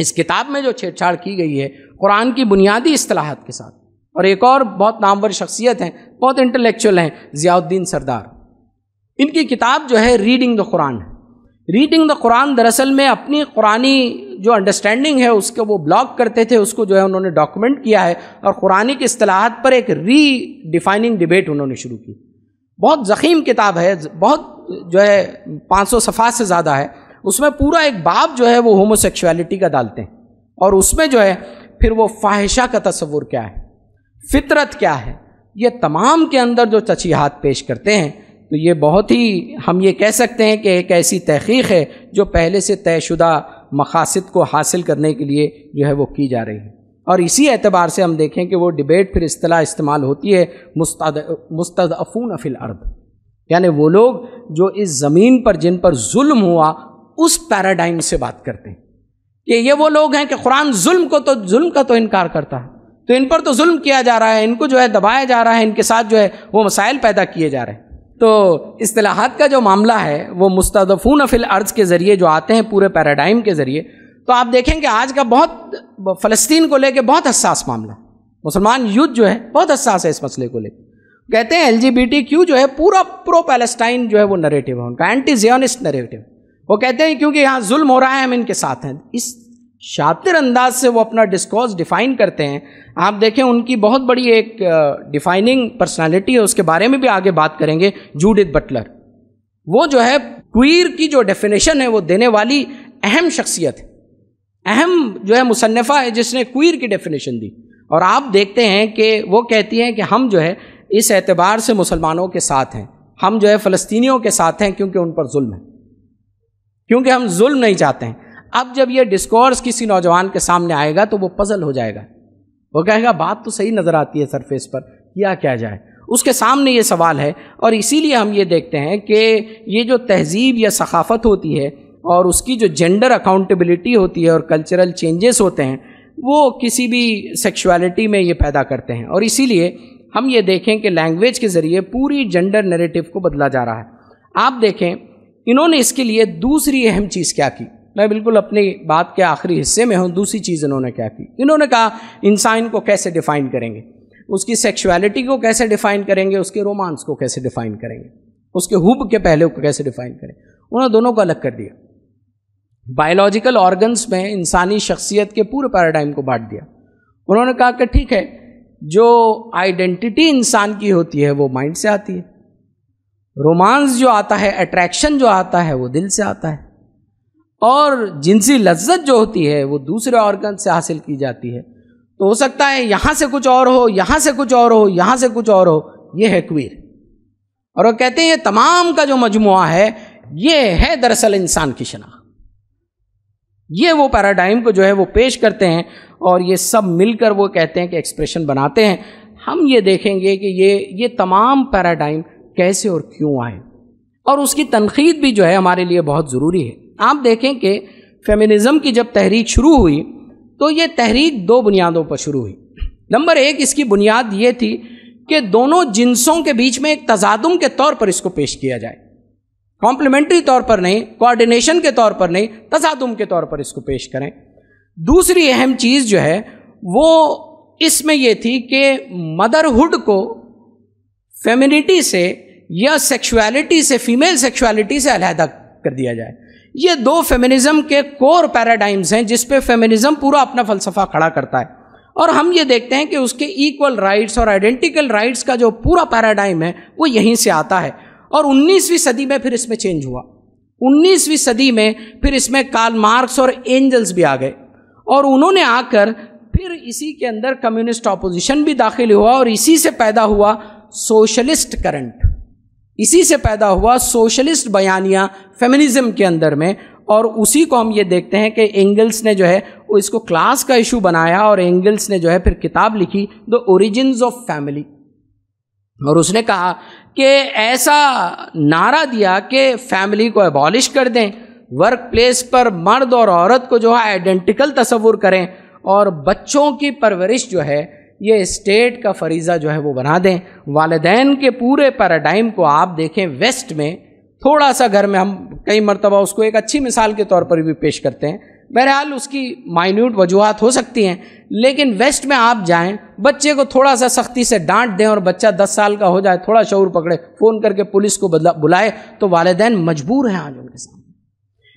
Speaker 1: इस किताब में जो छेड़छाड़ की गई है कुरान की बुनियादी असलाहत के साथ और एक और बहुत नामवर शख्सियत हैं बहुत इंटेलेक्चुअल हैं ज़ियाउद्दीन सरदार इनकी किताब जो है रीडिंग द कुरान है रीडिंग द कुरान दरअसल में अपनी कुरानी जो अंडरस्टैंडिंग है उसके वो ब्लॉक करते थे उसको जो है उन्होंने डॉक्यूमेंट किया है और कुरानी की असलाहत पर एक री डिफाइनिंग डिबेट उन्होंने शुरू की बहुत ज़ख़ीम किताब है बहुत जो है 500 सफ़ा से ज़्यादा है उसमें पूरा एक बाब जो है वो होमोसेक्सुअलिटी का डालते हैं और उसमें जो है फिर वो फाहिशा का तस्वुर क्या है फितरत क्या है ये तमाम के अंदर जो चचीहात पेश करते हैं तो ये बहुत ही हम ये कह सकते हैं कि एक ऐसी तहकीक है जो पहले से तयशुदा मकासद को हासिल करने के लिए जो है वो की जा रही है और इसी एतबार से हम देखें कि वो डिबेट फिर असलाह इस्तेमाल होती है मुस्तद मुस्तफ़ून अफिल अर्द यानि वो लोग जो इस ज़मीन पर जिन पर म हुआ उस पैराडाइम से बात करते हैं कि ये वो लोग हैं कि कुरान जुल्म को तो जुल्म का तो इनकार करता है तो इन पर तो जुल्म किया जा रहा है इनको जो है दबाया जा रहा है इनके साथ जो है वो मसाइल पैदा किए जा रहे हैं तो असलाहत का जो मामला है वो मुस्तफ़ून फिल अर्ज़ के ज़रिए जो आते हैं पूरे पैराडाइम के ज़रिए तो आप देखें कि आज का बहुत फ़लस्तीन को लेकर बहुत हसास मामला मुसलमान यूथ जो है बहुत हसास है इस मसले को लेकर कहते हैं एल क्यू जो है पूरा प्रो पैलेस्टाइन जो है वो नरेटिव है उनका एंटी जियोनिस्ट नरेटिव वो कहते हैं क्योंकि यहाँ जुल्म हो रहा है हम इनके साथ हैं इस शातिर अंदाज से वो अपना डिस्कोर्स डिफाइन करते हैं आप देखें उनकी बहुत बड़ी एक डिफाइनिंग पर्सनालिटी है उसके बारे में भी आगे बात करेंगे जूडिथ बटलर वो जो है क्वीर की जो डेफिनेशन है वो देने वाली अहम शख्सियत है अहम जो है मुसनफ़ा है जिसने क्वीर की डेफिनेशन दी और आप देखते हैं कि वो कहती हैं कि हम जो है इस एतबार से मुसलमानों के साथ हैं हम जो है फ़लस्तनीों के साथ हैं क्योंकि उन पर जुल्म है क्योंकि हम जुल्म नहीं चाहते हैं अब जब ये डिस्कोर्स किसी नौजवान के सामने आएगा तो वो पजल हो जाएगा वो कहेगा बात तो सही नज़र आती है सरफेस पर किया क्या जाए उसके सामने ये सवाल है और इसीलिए हम ये देखते हैं कि ये जो तहजीब या सखाफत होती है और उसकी जो जेंडर अकाउंटेबिलिटी होती है और कल्चरल चेंजेस होते हैं वो किसी भी सेक्सुअलिटी में ये पैदा करते हैं और इसीलिए हम ये देखें कि लैंग्वेज के ज़रिए पूरी जेंडर नेरेटिव को बदला जा रहा है आप देखें इन्होंने इसके लिए दूसरी अहम चीज़ क्या की मैं बिल्कुल अपनी बात के आखिरी हिस्से में हूँ दूसरी चीज़ इन्होंने क्या की इन्होंने कहा इंसान को कैसे डिफाइन करेंगे उसकी सेक्शुअलिटी को कैसे डिफाइन करेंगे उसके रोमांस को कैसे डिफाइन करेंगे उसके हुब के पहले को कैसे डिफाइन करें उन्होंने दोनों को अलग कर दिया बायोलॉजिकल ऑर्गन्स में इंसानी शख्सियत के पूरे पैराडाइम को बांट दिया उन्होंने कहा कि ठीक है जो आइडेंटिटी इंसान की होती है वो माइंड से आती है रोमांस जो आता है अट्रैक्शन जो आता है वो दिल से आता है और जिनसी लज्जत जो होती है वो दूसरे ऑर्गन से हासिल की जाती है तो हो सकता है यहाँ से कुछ और हो यहाँ से कुछ और हो यहाँ से कुछ और हो ये है क्वीर और वो कहते हैं ये तमाम का जो मजमु है ये है दरअसल इंसान की शनाख़ ये वो पैराडाइम को जो है वो पेश करते हैं और ये सब मिलकर वो कहते हैं कि एक्सप्रेशन बनाते हैं हम ये देखेंगे कि ये ये तमाम पैराडाइम कैसे और क्यों आए और उसकी तनखीद भी जो है हमारे लिए बहुत ज़रूरी है आप देखें कि फेमिनिज़म की जब तहरीक शुरू हुई तो ये तहरीक दो बुनियादों पर शुरू हुई नंबर एक इसकी बुनियाद ये थी कि दोनों जिनसों के बीच में एक तजादम के तौर पर इसको पेश किया जाए कॉम्प्लीमेंट्री तौर पर नहीं कोऑर्डिनेशन के तौर पर नहीं तजादम के तौर पर इसको पेश करें दूसरी अहम चीज़ जो है वो इसमें यह थी कि मदरहुड को फेमिनिटी से या सेक्सुअलिटी से फीमेल सेक्सुअलिटी से अलहदा कर दिया जाए ये दो फेमिनिज्म के कोर पैराडाइम्स हैं जिस पे फेमिनिज्म पूरा अपना फलसफा खड़ा करता है और हम ये देखते हैं कि उसके इक्वल राइट्स और आइडेंटिकल राइट्स का जो पूरा पैराडाइम है वो यहीं से आता है और 19वीं सदी में फिर इसमें चेंज हुआ 19वीं सदी में फिर इसमें कार्ल मार्क्स और एंजल्स भी आ गए और उन्होंने आकर फिर इसी के अंदर कम्युनिस्ट ऑपोजिशन भी दाखिल हुआ और इसी से पैदा हुआ सोशलिस्ट करंट इसी से पैदा हुआ सोशलिस्ट बयानिया फेमिनिज्म के अंदर में और उसी को हम ये देखते हैं कि एंगल्स ने जो है वो इसको क्लास का इशू बनाया और एंगल्स ने जो है फिर किताब लिखी द ओरिजिन्स ऑफ फैमिली और उसने कहा कि ऐसा नारा दिया कि फैमिली को एबॉलिश कर दें वर्क प्लेस पर मर्द और औरत को जो है आइडेंटिकल तस्वुर करें और बच्चों की परवरिश जो है ये स्टेट का फरीज़ा जो है वो बना दें वालदेन के पूरे पैराडाइम को आप देखें वेस्ट में थोड़ा सा घर में हम कई मरतबा उसको एक अच्छी मिसाल के तौर पर भी पेश करते हैं बहरहाल उसकी माइन्यूट वजूहत हो सकती हैं लेकिन वेस्ट में आप जाएं बच्चे को थोड़ा सा सख्ती से डांट दें और बच्चा दस साल का हो जाए थोड़ा शौर पकड़े फ़ोन करके पुलिस को बुलाए तो वालदेन मजबूर हैं आज उनके सामने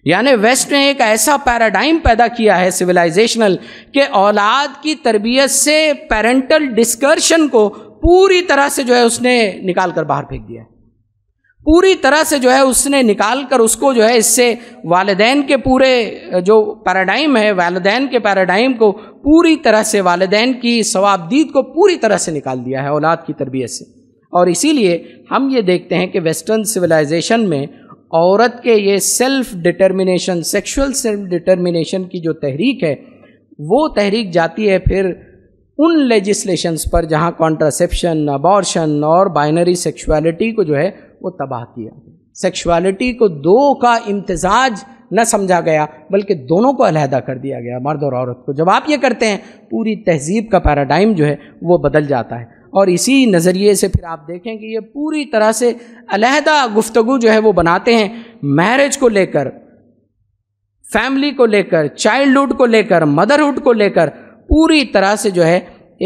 Speaker 1: यानी वेस्ट ने एक ऐसा पैराडाइम पैदा किया है सिविलाइजेशनल कि औलाद की तरबियत से पेरेंटल डिस्कर्शन को पूरी तरह से जो है उसने निकाल कर बाहर फेंक दिया पूरी तरह से जो है उसने निकाल कर उसको जो है इससे वालदेन के पूरे जो पैराडाइम है वालदेन के पैराडाइम को पूरी तरह से वालदेन की सवाबदीद को पूरी तरह से निकाल दिया है औलाद की तरबियत से और इसीलिए हम ये देखते हैं कि वेस्टर्न सिविलाइजेशन में औरत के ये self determination sexual self determination की जो तहरीक है वो तहरीक जाती है फिर उन लेजिस्लेशंस पर जहाँ कॉन्ट्रासेप्शन अबॉर्शन और बाइनरी सेक्सुअलिटी को जो है वो तबाह किया सेक्सुअलिटी को दो का इम्तजाज न समझा गया बल्कि दोनों को अलहदा कर दिया गया मर्द और औरत को जब आप ये करते हैं पूरी तहजीब का पैराडाइम जो है वो बदल जाता है और इसी नज़रिए से फिर आप देखें कि ये पूरी तरह से अलहदा गुफ्तगु जो है वो बनाते हैं मैरिज को लेकर फैमिली को लेकर चाइल्डहुड को लेकर मदरहुड को लेकर पूरी तरह से जो है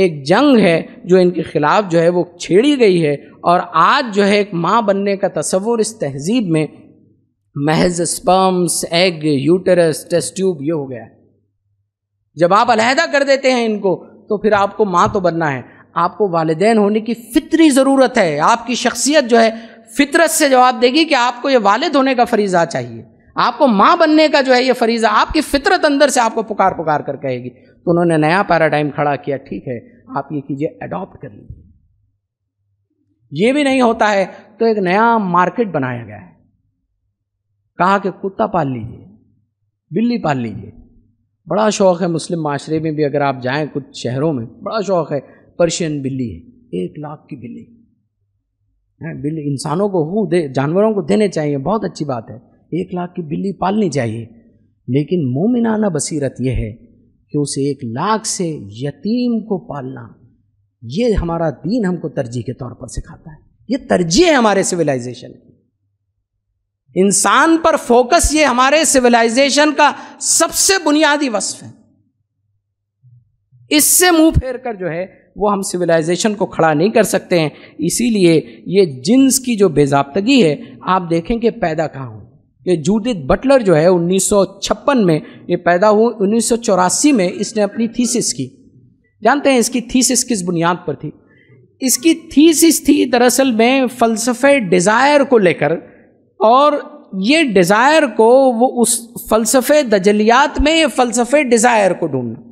Speaker 1: एक जंग है जो इनके ख़िलाफ़ जो है वो छेड़ी गई है और आज जो है एक माँ बनने का तस्वुर इस तहजीब में महज sperms egg uterus test tube ये हो गया जब आप अलहदा कर देते हैं इनको तो फिर आपको माँ तो बनना है आपको वालदेन होने की फितरी ज़रूरत है आपकी शख्सियत जो है फितरत से जवाब देगी कि आपको ये वालद होने का फरीज़ा चाहिए आपको माँ बनने का जो है ये फरीज़ा आपकी फितरत अंदर से आपको पुकार पुकार कर कहेगी तो उन्होंने नया पैराडाइम खड़ा किया ठीक है आप ये कीजिए अडॉप्ट कर लीजिए ये भी नहीं होता है तो एक नया मार्केट बनाया गया है कहा कि कुत्ता पाल लीजिए बिल्ली पाल लीजिए बड़ा शौक़ है मुस्लिम माशरे में भी अगर आप जाएं कुछ शहरों में बड़ा शौक़ है पर्शियन बिल्ली है एक लाख की बिल्ली है हाँ, बिल्ली इंसानों को हूँ दे जानवरों को देने चाहिए बहुत अच्छी बात है एक लाख की बिल्ली पालनी चाहिए लेकिन मोमिनाना बसीरत यह है कि उसे एक लाख से यतीम को पालना ये हमारा दीन हमको तरजीह के तौर पर सिखाता है ये तरजीह है हमारे सिविलाइजेशन की इंसान पर फोकस ये हमारे सिविलाइजेशन का सबसे बुनियादी वस्फ है इससे मुंह फेर कर जो है वो हम सिविलाइजेशन को खड़ा नहीं कर सकते हैं इसीलिए ये जिन्स की जो बेजाबतगी है आप देखें कि पैदा कहाँ हुई ये जूडिथ बटलर जो है 1956 में ये पैदा हुई उन्नीस में इसने अपनी थीसिस की जानते हैं इसकी थीसिस किस बुनियाद पर थी इसकी थीसिस थी दरअसल में फ़लसफ़े डिज़ायर को लेकर और ये डिज़ायर को वो उस फ़लसफ़े दजलियात में ये फ़लसफ़े डिज़ायर को ढूंढना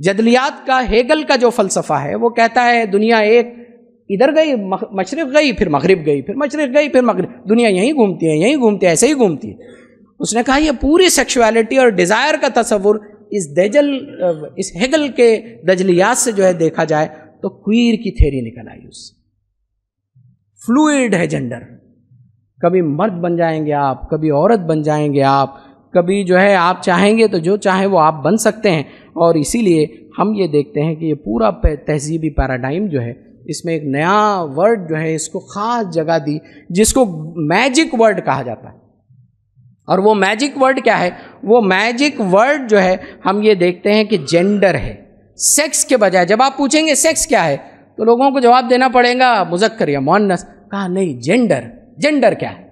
Speaker 1: जदलियात का हेगल का जो फ़लसफ़ा है वो कहता है दुनिया एक इधर गई मशरक़ गई फिर मगरब गई फिर मशरक़ गई फिर मगरब दुनिया यहीं घूमती है यहीं घूमती है ऐसे ही घूमती है उसने कहा यह पूरी सेक्शुअलिटी और डिज़ायर का तस्वुर इस दजल इस हेगल के दजलियात से जो है देखा जाए तो क्वीर की थेरी निकल आई उससे फ्लूड है जेंडर कभी मर्द बन जाएंगे आप कभी औरत बन जाएंगे आप कभी जो है आप चाहेंगे तो जो चाहें वो आप बन सकते हैं और इसीलिए हम ये देखते हैं कि ये पूरा तहजीबी पैराडाइम जो है इसमें एक नया वर्ड जो है इसको ख़ास जगह दी जिसको मैजिक वर्ड कहा जाता है और वो मैजिक वर्ड क्या है वो मैजिक वर्ड जो है हम ये देखते हैं कि जेंडर है सेक्स के बजाय जब आप पूछेंगे सेक्स क्या है तो लोगों को जवाब देना पड़ेगा मुजक्कर या मोनस कहा नहीं जेंडर जेंडर क्या है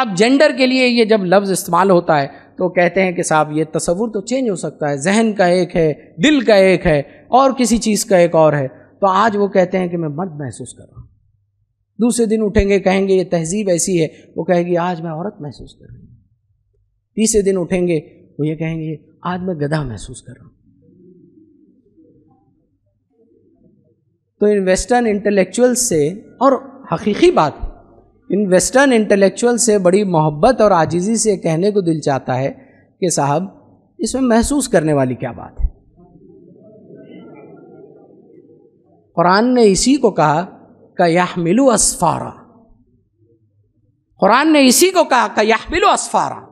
Speaker 1: अब जेंडर के लिए ये जब लफ्ज़ इस्तेमाल होता है तो कहते हैं कि साहब ये तस्वुर तो चेंज हो सकता है जहन का एक है दिल का एक है और किसी चीज़ का एक और है तो आज वो कहते हैं कि मैं मर्द महसूस कर रहा हूँ दूसरे दिन उठेंगे कहेंगे ये तहजीब ऐसी है वो कहेगी आज मैं औरत महसूस कर रही हूँ तीसरे दिन उठेंगे वो ये कहेंगे आज मैं गधा महसूस कर रहा हूँ तो इन वेस्टर्न इंटेलेक्चुअल से और हकीकी बात इन वेस्टर्न इंटेलेक्चुअल से बड़ी मोहब्बत और आजीजी से कहने को दिल चाहता है कि साहब इसमें महसूस करने वाली क्या बात है कुरान ने इसी को कहा का यह मिलो असफारा कुरान ने इसी को कहा का यह मिलो असफारा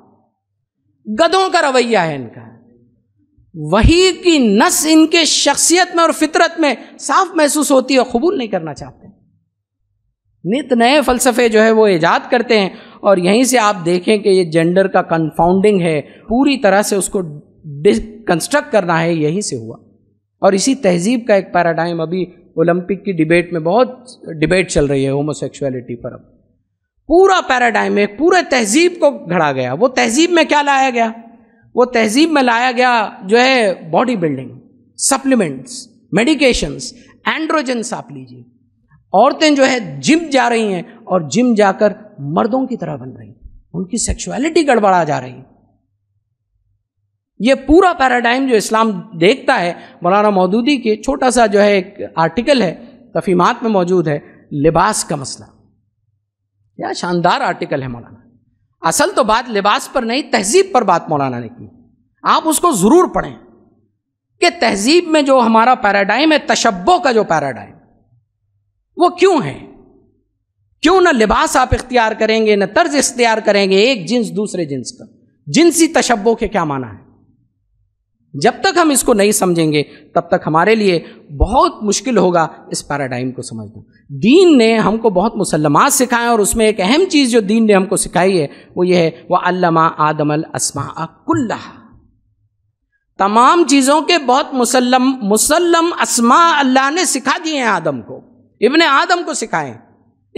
Speaker 1: गदों का रवैया है इनका वही की नस इनके शख्सियत में और फितरत में साफ महसूस होती है कबूल नहीं करना चाहते नित नए फ़लसफ़े जो है वो ईजाद करते हैं और यहीं से आप देखें कि ये जेंडर का कन्फाउंडिंग है पूरी तरह से उसको डिकन्स्ट्रक्ट करना है यहीं से हुआ और इसी तहजीब का एक पैराडाइम अभी ओलंपिक की डिबेट में बहुत डिबेट चल रही है होमोसेक्सुअलिटी पर अब पूरा पैराडाइम एक पूरे तहजीब को घड़ा गया वो तहजीब में क्या लाया गया वो तहजीब में लाया गया जो है body building supplements medications androgens आप लीजिए औरतें जो है जिम जा रही हैं और जिम जाकर मर्दों की तरह बन रही हैं उनकी सेक्सुअलिटी गड़बड़ा जा रही है ये पूरा पैराडाइम जो इस्लाम देखता है मौलाना मौदूदी के छोटा सा जो है एक आर्टिकल है तफीमात में मौजूद है लिबास का मसला यह शानदार आर्टिकल है मौलाना असल तो बात लिबास पर नहीं तहजीब पर बात मौलाना ने की आप उसको ज़रूर पढ़ें कि तहजीब में जो हमारा पैराडाइम है तशब्बों का जो पैराडाइम वो क्यों हैं क्यों ना लिबास आप इख्तियार करेंगे ना तर्ज इख्तियार करेंगे एक जिन्स दूसरे जिन्स का जिनसी तशब्बों के क्या माना है जब तक हम इसको नहीं समझेंगे तब तक हमारे लिए बहुत मुश्किल होगा इस पैराडाइम को समझना दीन ने हमको बहुत मुसलमात सिखाए और उसमें एक अहम चीज़ जो दीन ने हमको सिखाई है वो ये है वह अल्लामा आदमल असमा कुल्ला तमाम चीज़ों के बहुत मुसलम मुसलम असमा अल्लाह ने सिखा दिए हैं आदम को इबन आदम को सिखाए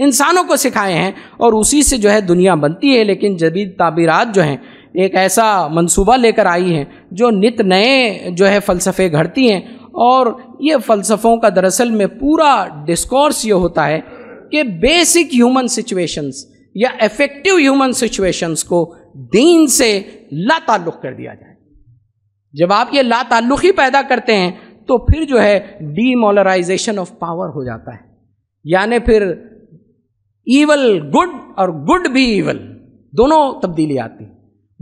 Speaker 1: इंसानों को सिखाए हैं और उसी से जो है दुनिया बनती है लेकिन जदीद ताबीरत जो हैं एक ऐसा मंसूबा लेकर आई हैं जो नित नए जो है फ़लसफ़े घड़ती हैं और ये फ़लसफ़ों का दरअसल में पूरा डिस्कोर्स ये होता है कि बेसिक ह्यूमन सिचुएशंस या इफ़ेक्टिव ह्यूमन सिचुएशंस को दीन से ला ताल्लुक़ कर दिया जाए जब आप ये ला ताल्लुक़ ही पैदा करते हैं तो फिर जो है डीमोलराइजेशन ऑफ पावर हो जाता है यानी फिर ईवल गुड और गुड भी ईवल दोनों तब्दीली आती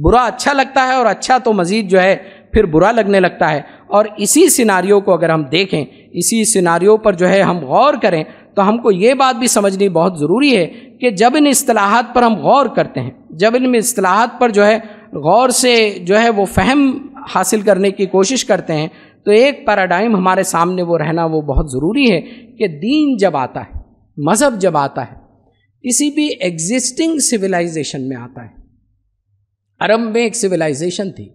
Speaker 1: बुरा अच्छा लगता है और अच्छा तो मज़ीद जो है फिर बुरा लगने लगता है और इसी सिनारियों को अगर हम देखें इसी सिनारियों पर जो है हम गौर करें तो हमको ये बात भी समझनी बहुत ज़रूरी है कि जब इन असलाहत पर हम गौर करते हैं जब इन असलाहत पर जो है गौर से जो है वो फहम हासिल करने की कोशिश करते हैं तो एक पैराडाइम हमारे सामने वो रहना वो बहुत ज़रूरी है कि दीन जब आता है मज़हब जब आता है किसी भी एग्जिस्टिंग सिविलाइजेशन में आता है अरब में एक सिविलाइजेशन थी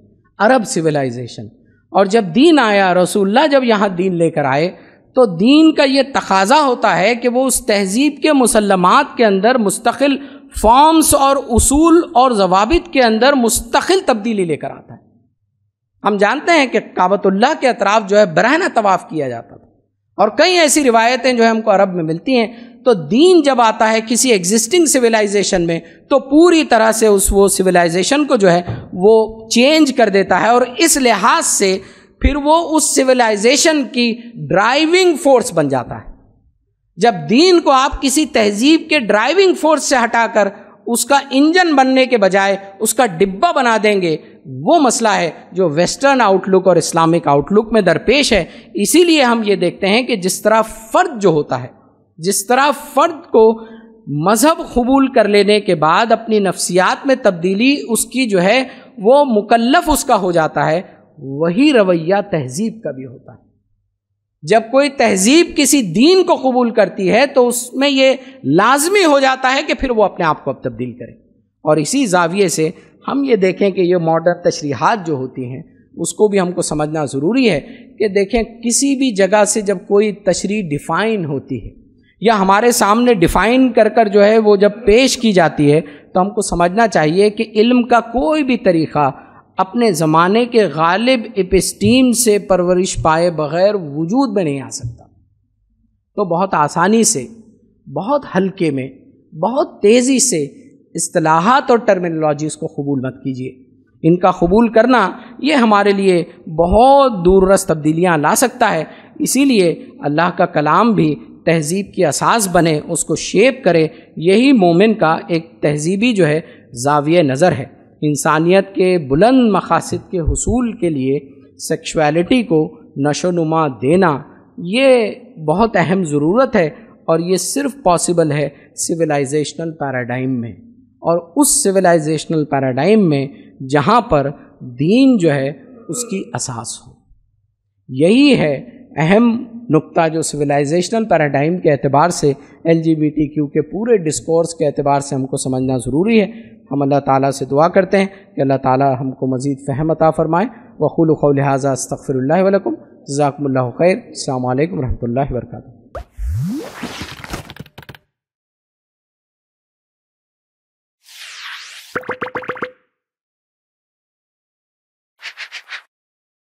Speaker 1: अरब सिविलाइजेशन और जब दीन आया रसूल्ला जब यहाँ दीन लेकर आए तो दीन का ये तकाजा होता है कि वो उस तहजीब के मुसलमात के अंदर मुस्तकिल फॉर्म्स और उसूल और जवाबित के अंदर मुस्तकिल तब्दीली लेकर आता है हम जानते हैं कि काबतुल्ला के अतराफ़ जो है बरहना तवाफ़ किया जाता था और कई ऐसी रिवायतें जो है हमको अरब में मिलती हैं तो दीन जब आता है किसी एग्जिस्टिंग सिविलाइजेशन में तो पूरी तरह से उस वो सिविलाइजेशन को जो है वो चेंज कर देता है और इस लिहाज से फिर वो उस सिविलाइजेशन की ड्राइविंग फोर्स बन जाता है जब दीन को आप किसी तहजीब के ड्राइविंग फोर्स से हटाकर उसका इंजन बनने के बजाय उसका डिब्बा बना देंगे वो मसला है जो वेस्टर्न आउटलुक और इस्लामिक आउटलुक में दरपेश है इसीलिए हम ये देखते हैं कि जिस तरह फ़र्द जो होता है जिस तरह फ़र्द को मज़हब कबूल कर लेने के बाद अपनी नफ्सियात में तब्दीली उसकी जो है वो मुकल्लफ उसका हो जाता है वही रवैया तहजीब का भी होता है जब कोई तहजीब किसी दीन को कबूल करती है तो उसमें ये लाजमी हो जाता है कि फिर वो अपने आप को अब तब्दील करे और इसी जाविये से हम ये देखें कि ये मॉडर्न तशरीहत जो होती हैं उसको भी हमको समझना ज़रूरी है कि देखें किसी भी जगह से जब कोई तशरी डिफ़ाइन होती है या हमारे सामने डिफ़ाइन कर कर जो है वो जब पेश की जाती है तो हमको समझना चाहिए कि इल्म का कोई भी तरीक़ा अपने ज़माने के गालिब इपस्टीम से परवरिश पाए बग़ैर वजूद में नहीं आ सकता तो बहुत आसानी से बहुत हल्के में बहुत तेज़ी से असलाहत और टर्मिनोलॉजीज़ को कबूल मत कीजिए इनका कबूल करना ये हमारे लिए बहुत दूरस तब्दीलियाँ ला सकता है इसीलिए अल्लाह का कलाम भी तहज़ीब की असास बने उसको शेप करे यही मोमिन का एक तहज़ीबी जो है जाविय नज़र है इंसानियत के बुलंद मकासद के हसूल के लिए सेक्शुअलिटी को नशोनुमा देना ये बहुत अहम ज़रूरत है और ये सिर्फ पॉसिबल है सिविलाइजेशनल पैराडाइम में और उस सिविलाइजेशनल पैराडाइम में जहाँ पर दीन जो है उसकी असास हो यही है अहम नुक्ता जो सिविलाइजेशनल पैराडाइम के अतबार से एल के पूरे डिस्कोर्स के अतबार से हमको समझना ज़रूरी है हम अल्लाह ताला से दुआ करते हैं कि अल्लाह ताला हमको मज़ीद फ़हम अता फ़रमाए वखुल लिहाजा अस्तफ़िर वरकम जजाकम्ल खैर अल्लाम वरहमल वर्का